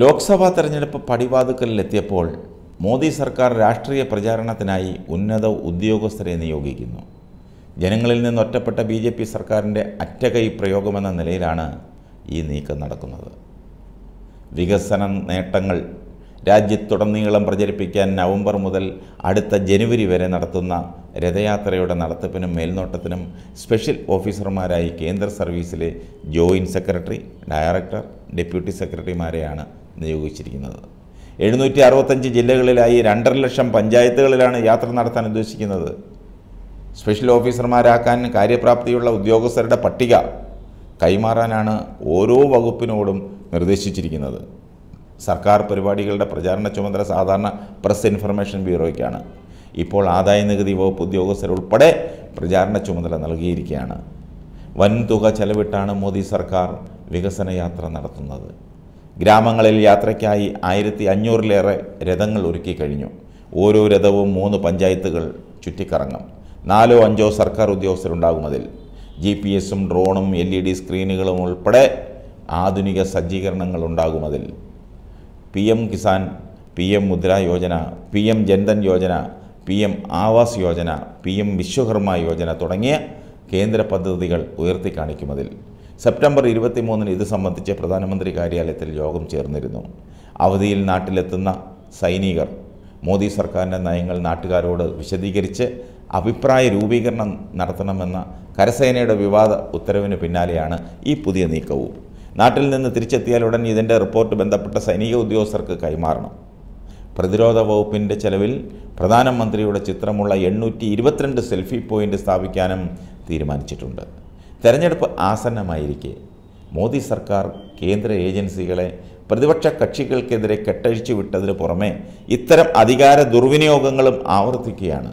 ലോക്സഭാ തെരഞ്ഞെടുപ്പ് പടിവാതുക്കലിലെത്തിയപ്പോൾ മോദി സർക്കാർ രാഷ്ട്രീയ പ്രചാരണത്തിനായി ഉന്നത ഉദ്യോഗസ്ഥരെ നിയോഗിക്കുന്നു ജനങ്ങളിൽ നിന്ന് ഒറ്റപ്പെട്ട ബി ജെ പി സർക്കാരിൻ്റെ അറ്റകൈ പ്രയോഗമെന്ന നിലയിലാണ് ഈ നീക്കം നടക്കുന്നത് വികസന നേട്ടങ്ങൾ രാജ്യത്തുടനീളം പ്രചരിപ്പിക്കാൻ നവംബർ മുതൽ അടുത്ത ജനുവരി വരെ നടത്തുന്ന രഥയാത്രയുടെ നടത്തിപ്പിനും മേൽനോട്ടത്തിനും സ്പെഷ്യൽ ഓഫീസർമാരായി കേന്ദ്ര സർവീസിലെ ജോയിൻറ്റ് സെക്രട്ടറി ഡയറക്ടർ ഡെപ്യൂട്ടി സെക്രട്ടറിമാരെയാണ് നിയോഗിച്ചിരിക്കുന്നത് എഴുന്നൂറ്റി അറുപത്തഞ്ച് ജില്ലകളിലായി രണ്ടര ലക്ഷം പഞ്ചായത്തുകളിലാണ് യാത്ര നടത്താൻ ഉദ്ദേശിക്കുന്നത് സ്പെഷ്യൽ ഓഫീസർമാരാക്കാൻ കാര്യപ്രാപ്തിയുള്ള ഉദ്യോഗസ്ഥരുടെ പട്ടിക കൈമാറാനാണ് ഓരോ വകുപ്പിനോടും നിർദ്ദേശിച്ചിരിക്കുന്നത് സർക്കാർ പരിപാടികളുടെ പ്രചാരണ ചുമതല സാധാരണ പ്രസ് ഇൻഫർമേഷൻ ബ്യൂറോയ്ക്കാണ് ഇപ്പോൾ ആദായ നികുതി വകുപ്പ് ഉദ്യോഗസ്ഥരുൾപ്പെടെ പ്രചാരണ ചുമതല നൽകിയിരിക്കുകയാണ് വൻതുക ചെലവിട്ടാണ് മോദി സർക്കാർ വികസന യാത്ര നടത്തുന്നത് ഗ്രാമങ്ങളിൽ യാത്രയ്ക്കായി ആയിരത്തി അഞ്ഞൂറിലേറെ രഥങ്ങൾ ഒരുക്കി കഴിഞ്ഞു ഓരോ രഥവും മൂന്ന് പഞ്ചായത്തുകൾ ചുറ്റിക്കറങ്ങും നാലോ അഞ്ചോ സർക്കാർ ഉദ്യോഗസ്ഥരുണ്ടാകും അതിൽ ജി പി എസും ഡ്രോണും എൽ ഇ e ഡി സ്ക്രീനുകളും ഉൾപ്പെടെ ആധുനിക സജ്ജീകരണങ്ങൾ ഉണ്ടാകും അതിൽ P M Kisan P M Mudra Yojana P M Jan Dhan Yojana P M Awas Yojana P M Vishwakarma Yojana തുടങ്ങിയ കേന്ദ്ര പദ്ധതികൾ ഉയർത്തിക്കാണിക്കുന്നതിൽ സെപ്റ്റംബർ മൂന്നിന് ഇത് സംബന്ധിച്ച് പ്രധാനമന്ത്രി കാര്യാലയത്തിൽ യോഗം ചേർന്നിരുന്നു അവധിയിൽ നാട്ടിലെത്തുന്ന സൈനികർ മോദി സർക്കാരിൻ്റെ നയങ്ങൾ നാട്ടുകാരോട് വിശദീകരിച്ച് അഭിപ്രായ രൂപീകരണം നടത്തണമെന്ന കരസേനയുടെ വിവാദ ഉത്തരവിന് പിന്നാലെയാണ് ഈ പുതിയ നീക്കവും നാട്ടിൽ നിന്ന് തിരിച്ചെത്തിയാൽ ഉടൻ ഇതിൻ്റെ റിപ്പോർട്ട് ബന്ധപ്പെട്ട സൈനിക ഉദ്യോഗസ്ഥർക്ക് കൈമാറണം പ്രതിരോധ വകുപ്പിൻ്റെ ചെലവിൽ പ്രധാനമന്ത്രിയുടെ ചിത്രമുള്ള എണ്ണൂറ്റി ഇരുപത്തിരണ്ട് സെൽഫി പോയിൻ്റ് സ്ഥാപിക്കാനും തീരുമാനിച്ചിട്ടുണ്ട് തെരഞ്ഞെടുപ്പ് ആസന്നമായിരിക്കെ മോദി സർക്കാർ കേന്ദ്ര ഏജൻസികളെ പ്രതിപക്ഷ കക്ഷികൾക്കെതിരെ കെട്ടഴിച്ചു വിട്ടതിന് പുറമെ ഇത്തരം അധികാര ദുർവിനിയോഗങ്ങളും ആവർത്തിക്കുകയാണ്